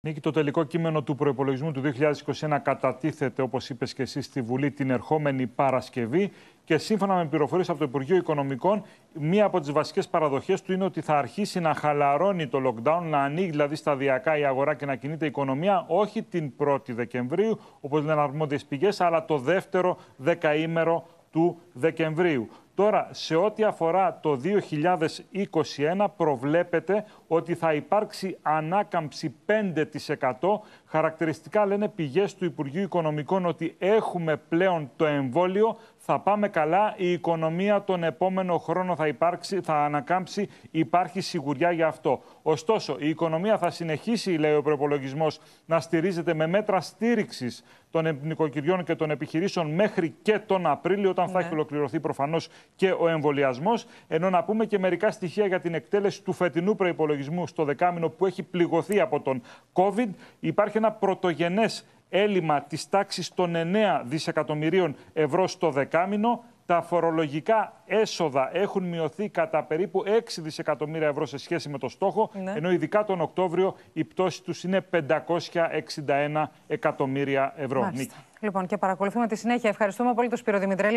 Νίκη, το τελικό κείμενο του προπολογισμού του 2021 κατατίθεται, όπως είπες και εσύ, στη Βουλή την ερχόμενη Παρασκευή και σύμφωνα με πληροφορίες από το Υπουργείο Οικονομικών, μία από τις βασικές παραδοχές του είναι ότι θα αρχίσει να χαλαρώνει το lockdown, να ανοίγει δηλαδή σταδιακά η αγορά και να κινείται η οικονομία, όχι την 1η Δεκεμβρίου, όπως λένε αρμόδιες πηγές, αλλά το δεύτερο δεκαήμερο του Δεκεμβρίου. Τώρα, σε ό,τι αφορά το 2021, προβλέπεται ότι θα υπάρξει ανάκαμψη 5%. Χαρακτηριστικά λένε πηγές του Υπουργείου Οικονομικών ότι έχουμε πλέον το εμβόλιο, θα πάμε καλά, η οικονομία τον επόμενο χρόνο θα, υπάρξει, θα ανακάμψει, υπάρχει σιγουριά για αυτό. Ωστόσο, η οικονομία θα συνεχίσει, λέει ο προπολογισμός, να στηρίζεται με μέτρα στήριξης των νοικοκυριών και των επιχειρήσεων μέχρι και τον Απρίλιο, όταν θα ναι. έχει ολοκληρωθεί προφανώς και ο εμβολιασμός. Ενώ να πούμε και μερικά στοιχεία για την εκτέλεση του φετινού προπολογισμού στο δεκάμινο που έχει πληγωθεί από τον COVID. Υπάρχει ένα πρωτογενές έλλειμμα της τάξης των 9 δισεκατομμυρίων ευρώ στο δεκάμινο. Τα φορολογικά έσοδα έχουν μειωθεί κατά περίπου 6 δισεκατομμύρια ευρώ σε σχέση με το στόχο, ναι. ενώ ειδικά τον Οκτώβριο η πτώση τους είναι 561 εκατομμύρια ευρώ. Λοιπόν, και παρακολουθούμε τη συνέχεια. Ευχαριστούμε πολύ τον Σπύρο